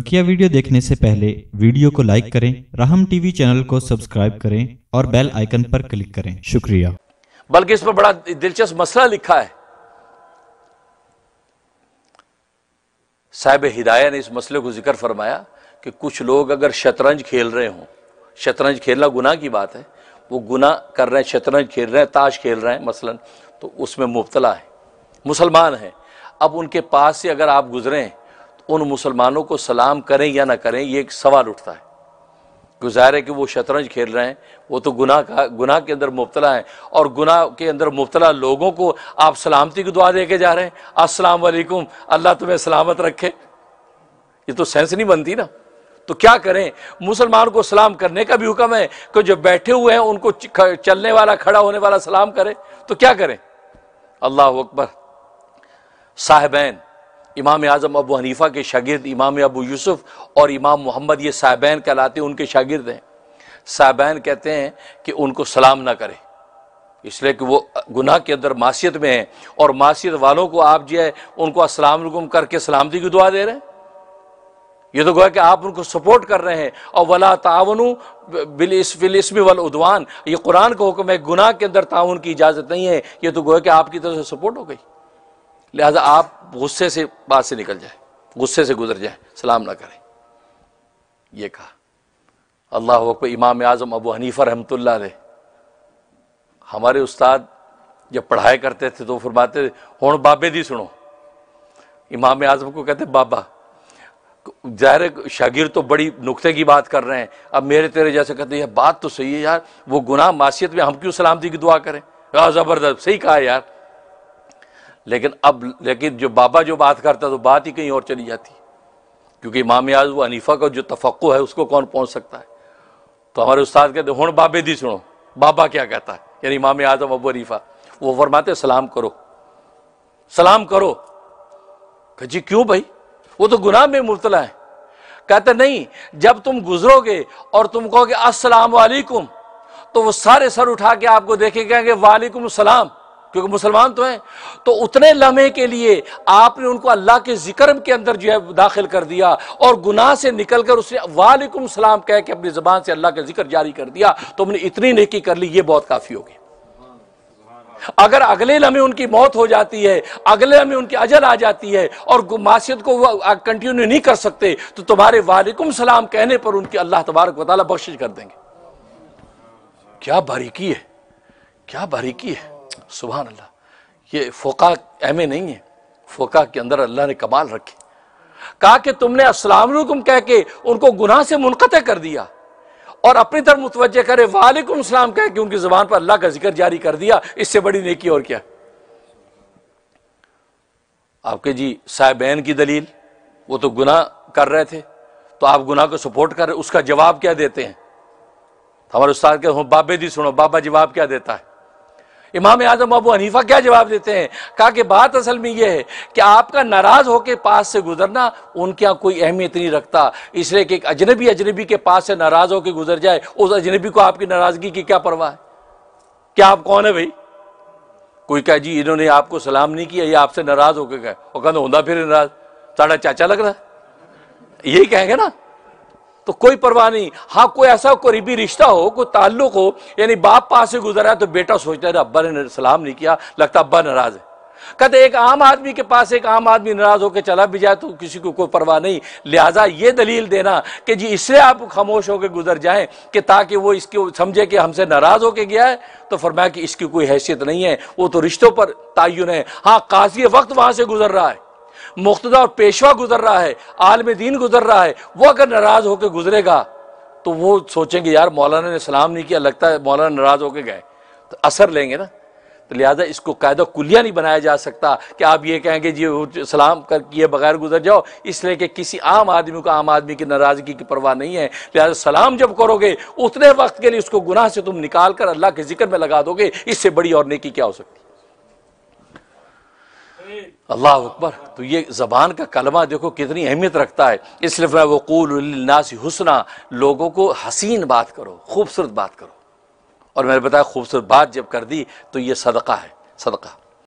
बकिया वीडियो देखने से पहले वीडियो को लाइक करें राहम टीवी चैनल को सब्सक्राइब करें और बेल आइकन पर क्लिक करें शुक्रिया बल्कि इस पर बड़ा दिलचस्प मसला लिखा है साहब हिदाया ने इस मसले को जिक्र फरमाया कि कुछ लोग अगर शतरंज खेल रहे हों शतरंज खेलना गुना की बात है वो गुना कर रहे हैं शतरंज खेल रहे हैं ताश खेल रहे हैं मसलन तो उसमें मुबतला है मुसलमान हैं अब उनके पास से अगर आप गुजरें उन मुसलमानों को सलाम करें या ना करें ये एक सवाल उठता है गुजारे कि वो शतरंज खेल रहे हैं वो तो गुनाह का गुनाह के अंदर मुबतला है और गुनाह के अंदर मुबतला लोगों को आप सलामती की दुआ दे के जा रहे हैं अस्सलाम वालेकुम अल्लाह तुम्हें सलामत रखे ये तो सेंस नहीं बनती ना तो क्या करें मुसलमान को सलाम करने का भी हुक्म है कि जो बैठे हुए हैं उनको चलने वाला खड़ा होने वाला सलाम करे तो क्या करें अल्लाह अकबर साहबैन इमाम आज़म अबू हनीफ़ा के शागिर्द इमाम अबू यूसुफ़ और इमाम मोहम्मद ये साहबैन कहलाते हैं उनके शागिर्द हैं साहबैन कहते हैं कि उनको सलाम ना करें इसलिए कि वो गुनाह के अंदर मासीत में हैं और मासीत वालों को आप जो है उनको असलाम करके सलामती की दुआ दे रहे हैं ये तो गोया कि आप उनको सपोर्ट कर रहे हैं और वला तावन बिलस्म वल उदवान ये कुरान का हुक्म है गुनाह के अंदर ताउन की इजाज़त नहीं है ये तो गोया कि आपकी तरफ से सपोर्ट हो गई लिहाजा आप गुस्से से बात से निकल जाए गुस्से से गुजर जाए सलाम ना करें यह कहा अल्लाह को इमाम आज़म अबू हनीफ़ा रहमतुल्ला हमारे उस्ताद जब पढ़ाए करते थे तो फरमाते थे हूँ बाबे दी सुनो इमाम आज़म को कहते बाबा ज़ाहिर शागिर तो बड़ी नुकते की बात कर रहे हैं अब मेरे तेरे जैसे कहते यार बात तो सही है यार वो गुनाह मासीत में हम क्यों सलामती की दुआ करें ज़बरदस्त सही कहा यार लेकिन अब लेकिन जो बाबा जो बात करता तो बात ही कहीं और चली जाती क्योंकि इमाम आज वो अनीफा का जो तफक् है उसको कौन पहुंच सकता है तो हमारे उस्ताद कहते हूँ बाबे दी सुनो बाबा क्या कहता है यानी इमाम आजम अबू अनीफा वो फरमाते सलाम करो सलाम करो कह जी क्यों भाई वो तो गुनाह में मुबतला है कहते नहीं जब तुम गुजरोगे और तुम कहोगे असलामकुम तो वो सारे सर उठा के आपको देखे कहेंगे वालेकुम सलाम क्योंकि मुसलमान तो हैं तो उतने लम्हे के लिए आपने उनको अल्लाह के जिक्र के अंदर जो है दाखिल कर दिया और गुनाह से निकल कर उसने वालेकुम सलाम कह के अपनी ज़बान से अल्लाह का जिक्र जारी कर दिया तो इतनी नेकी कर ली ये बहुत काफ़ी होगी अगर अगले लम्हे उनकी मौत हो जाती है अगले लम्हे उनकी अजल आ जाती है और मासीत को वह कंटिन्यू नहीं कर सकते तो तुम्हारे वालेकुम सलाम कहने पर उनकी अल्लाह तबारक वाली बख्शिश कर देंगे क्या बारीकी है क्या बारीकी है सुबह अल्लाह ये फ़ोका अहमे नहीं है फ़ोका के अंदर अल्लाह ने कमाल रखे कहा कि तुमने असलामकुम कह के उनको गुनाह से मुनते कर दिया और अपनी तरफ मुतवजह करे वालेकुम सलाम कह के उनकी ज़बान पर अल्लाह का जिक्र जारी कर दिया इससे बड़ी नेकी और क्या आपके जी साहेबैन की दलील वो तो गुनाह कर रहे थे तो आप गुनाह को सपोर्ट कर रहे उसका जवाब क्या देते हैं हमारे उस्ताद के बाबे जी सुनो बाबा जवाब क्या देता है इमाम आजम अबू हनीफा क्या जवाब देते हैं कहा कि बात असल में यह है कि आपका नाराज़ होकर पास से गुजरना उनके यहाँ कोई अहमियत नहीं रखता इसलिए कि एक अजनबी अजनबी के पास से नाराज़ होकर गुजर जाए उस अजनबी को आपकी नाराज़गी की क्या परवाह है क्या आप कौन है भाई कोई कहा जी इन्होंने आपको सलाम नहीं किया ये आपसे नाराज़ होकर गए और कहना होंदा फिर नाराज साढ़ा चाचा लग रहा है यही कहेंगे ना तो कोई परवाह नहीं हाँ कोई ऐसा करीबी रिश्ता हो कोई ताल्लुक हो यानी बाप पास से गुजरा तो बेटा सोचता है अब्बा ने सलाम नहीं किया लगता अब्बा नाराज है कहते एक आम आदमी के पास एक आम आदमी नाराज होकर चला भी जाए तो किसी को कोई परवाह नहीं लिहाजा ये दलील देना कि जी इससे आप खामोश होकर गुजर जाएं कि ताकि वो इसके समझे कि हमसे नाराज होकर गया है तो फरमाया कि इसकी कोई हैसियत नहीं है वो तो रिश्तों पर तयन है हाँ काजी वक्त वहां से गुजर रहा है मुख्तदा और पेशवा गुजर रहा है आलम दीन गुजर रहा है वो अगर नाराज़ होकर गुजरेगा तो वो सोचेंगे यार मौलाना ने सलाम नहीं किया लगता है मौलाना नाराज़ होकर गए तो असर लेंगे ना तो लिहाजा इसको कायदा कुलिया नहीं बनाया जा सकता कि आप ये कहेंगे जी सलाम कर किए बगैर गुजर जाओ इसलिए कि किसी आम आदमी को आम आदमी की नाराज़गी की परवाह नहीं है लिहाजा सलाम जब करोगे उतने वक्त के लिए उसको गुनाह से तुम निकाल कर अल्लाह के जिक्र में लगा दोगे इससे बड़ी और नेकी क्या हो सकती है अल्लाह अकबर तो ये ज़बान का कलमा देखो कितनी अहमियत रखता है इसलिए मैं वक़ूलनासी हसना लोगों को हसीन बात करो खूबसूरत बात करो और मैंने बताया खूबसूरत बात जब कर दी तो ये सदका है सदका